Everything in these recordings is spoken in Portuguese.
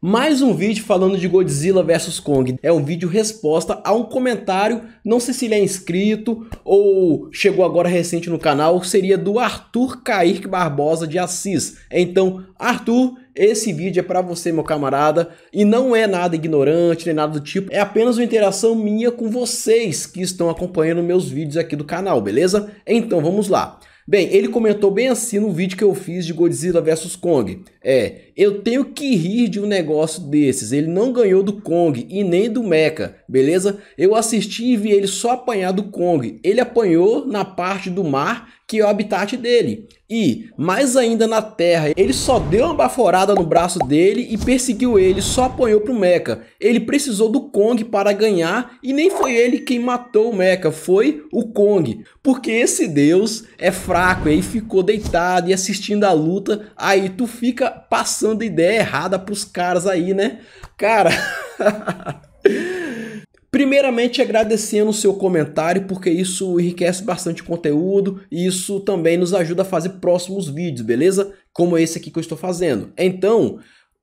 Mais um vídeo falando de Godzilla vs Kong. É um vídeo resposta a um comentário, não sei se ele é inscrito ou chegou agora recente no canal, seria do Arthur Cairque Barbosa de Assis. Então, Arthur, esse vídeo é para você, meu camarada, e não é nada ignorante nem nada do tipo, é apenas uma interação minha com vocês que estão acompanhando meus vídeos aqui do canal, beleza? Então, vamos lá. Bem, ele comentou bem assim no vídeo que eu fiz de Godzilla vs Kong. É, eu tenho que rir de um negócio desses. Ele não ganhou do Kong e nem do Mecha, beleza? Eu assisti e vi ele só apanhar do Kong. Ele apanhou na parte do mar que é o habitat dele. E, mais ainda na Terra, ele só deu uma baforada no braço dele e perseguiu ele, só apanhou pro Mecha. Ele precisou do Kong para ganhar e nem foi ele quem matou o Mecha, foi o Kong. Porque esse deus é fraco, e ficou deitado e assistindo a luta, aí tu fica passando passando ideia errada pros caras aí, né? Cara. Primeiramente, agradecendo o seu comentário, porque isso enriquece bastante conteúdo e isso também nos ajuda a fazer próximos vídeos, beleza? Como esse aqui que eu estou fazendo. Então,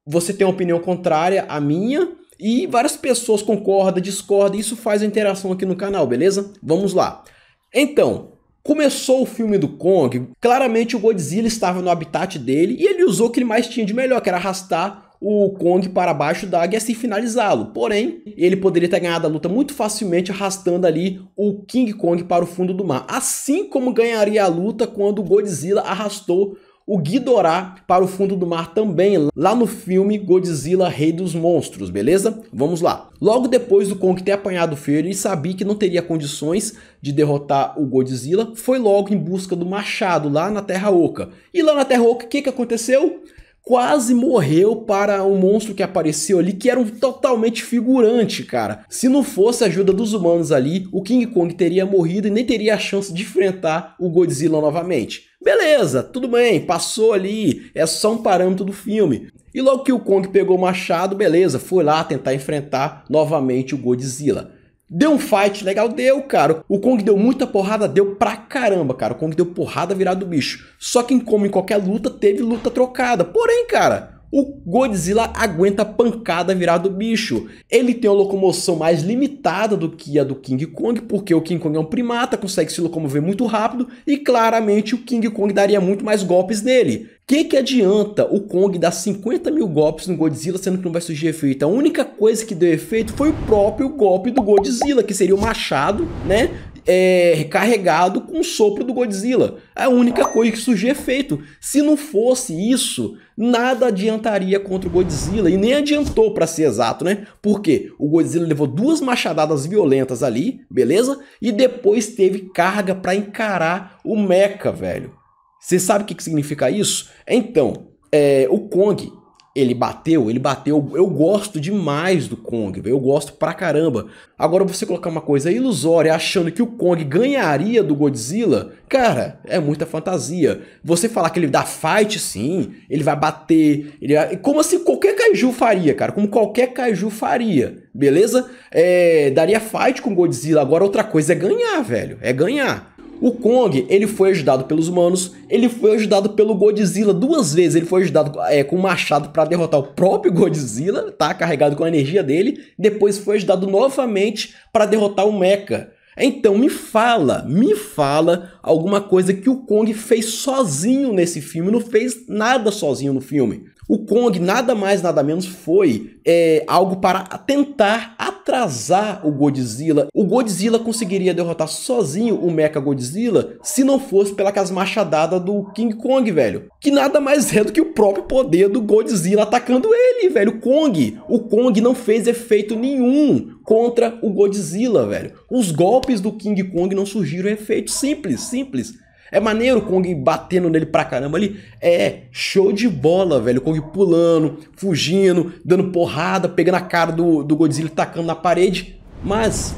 você tem uma opinião contrária à minha e várias pessoas concordam, discordam, e isso faz a interação aqui no canal, beleza? Vamos lá. Então, Começou o filme do Kong, claramente o Godzilla estava no habitat dele e ele usou o que ele mais tinha de melhor, que era arrastar o Kong para baixo da água e assim finalizá-lo. Porém, ele poderia ter ganhado a luta muito facilmente arrastando ali o King Kong para o fundo do mar, assim como ganharia a luta quando o Godzilla arrastou o Guidorá para o fundo do mar também, lá no filme Godzilla Rei dos Monstros, beleza? Vamos lá. Logo depois do Kong ter apanhado o feio e sabia que não teria condições de derrotar o Godzilla, foi logo em busca do machado lá na Terra Oca. E lá na Terra Oca, o que, que aconteceu? quase morreu para um monstro que apareceu ali, que era um totalmente figurante, cara. Se não fosse a ajuda dos humanos ali, o King Kong teria morrido e nem teria a chance de enfrentar o Godzilla novamente. Beleza, tudo bem, passou ali, é só um parâmetro do filme. E logo que o Kong pegou o machado, beleza, foi lá tentar enfrentar novamente o Godzilla. Deu um fight legal? Deu, cara. O Kong deu muita porrada? Deu pra caramba, cara. O Kong deu porrada virado do bicho. Só que, como em qualquer luta, teve luta trocada. Porém, cara, o Godzilla aguenta a pancada virada do bicho. Ele tem uma locomoção mais limitada do que a do King Kong, porque o King Kong é um primata, consegue se locomover muito rápido e claramente o King Kong daria muito mais golpes nele. Que que adianta o Kong dar 50 mil golpes no Godzilla sendo que não vai surgir efeito? A única coisa que deu efeito foi o próprio golpe do Godzilla, que seria o machado, né? é, recarregado com o sopro do Godzilla. É a única coisa que surgiu efeito. Se não fosse isso, nada adiantaria contra o Godzilla. E nem adiantou, para ser exato, né? Porque o Godzilla levou duas machadadas violentas ali, beleza? E depois teve carga para encarar o Mecha, velho. Você sabe o que, que significa isso? Então, é, o Kong ele bateu, ele bateu. Eu gosto demais do Kong, eu gosto pra caramba. Agora você colocar uma coisa ilusória achando que o Kong ganharia do Godzilla, cara, é muita fantasia. Você falar que ele dá fight, sim, ele vai bater, ele vai... como assim qualquer kaiju faria, cara, como qualquer kaiju faria, beleza? É, daria fight com o Godzilla. Agora outra coisa é ganhar, velho, é ganhar. O Kong, ele foi ajudado pelos humanos, ele foi ajudado pelo Godzilla duas vezes. Ele foi ajudado é, com um machado para derrotar o próprio Godzilla, tá? Carregado com a energia dele. Depois foi ajudado novamente para derrotar o Mecha. Então me fala, me fala alguma coisa que o Kong fez sozinho nesse filme, não fez nada sozinho no filme. O Kong nada mais nada menos foi é, algo para tentar atrasar o Godzilla. O Godzilla conseguiria derrotar sozinho o Mecha Godzilla se não fosse pelas machadadas do King Kong, velho. Que nada mais é do que o próprio poder do Godzilla atacando ele, velho. O Kong, o Kong não fez efeito nenhum contra o Godzilla, velho. Os golpes do King Kong não surgiram efeito simples, simples é maneiro o Kong batendo nele pra caramba ali. É, show de bola, velho. O Kong pulando, fugindo, dando porrada, pegando a cara do, do Godzilla e tacando na parede. Mas,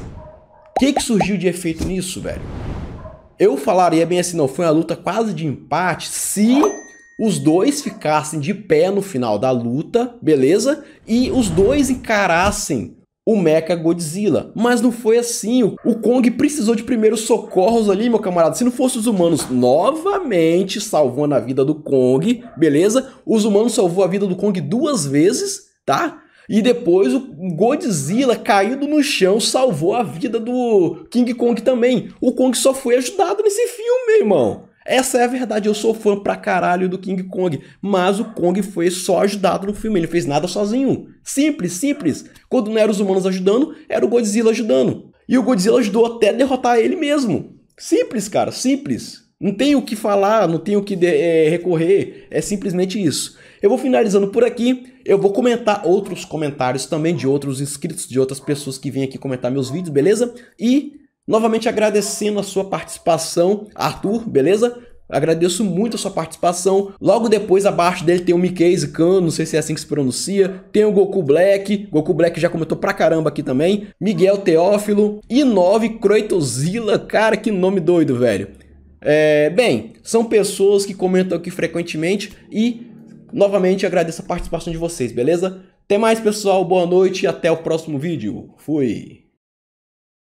o que, que surgiu de efeito nisso, velho? Eu falaria bem assim, não, foi uma luta quase de empate se os dois ficassem de pé no final da luta, beleza? E os dois encarassem o Mecha Godzilla. Mas não foi assim. O Kong precisou de primeiros socorros ali, meu camarada. Se não fosse os humanos novamente salvando a vida do Kong, beleza? Os humanos salvou a vida do Kong duas vezes, tá? E depois o Godzilla, caído no chão, salvou a vida do King Kong também. O Kong só foi ajudado nesse filme, irmão. Essa é a verdade, eu sou fã pra caralho do King Kong, mas o Kong foi só ajudado no filme, ele fez nada sozinho. Simples, simples. Quando não eram os humanos ajudando, era o Godzilla ajudando. E o Godzilla ajudou até derrotar ele mesmo. Simples, cara, simples. Não tem o que falar, não tem o que de, é, recorrer, é simplesmente isso. Eu vou finalizando por aqui. Eu vou comentar outros comentários também de outros inscritos, de outras pessoas que vêm aqui comentar meus vídeos, beleza? E Novamente agradecendo a sua participação, Arthur, beleza? Agradeço muito a sua participação. Logo depois, abaixo dele tem o Mikase Khan, não sei se é assim que se pronuncia. Tem o Goku Black, Goku Black já comentou pra caramba aqui também. Miguel Teófilo. E 9 Croitozilla, cara, que nome doido, velho. É, bem, são pessoas que comentam aqui frequentemente e novamente agradeço a participação de vocês, beleza? Até mais, pessoal. Boa noite e até o próximo vídeo. Fui!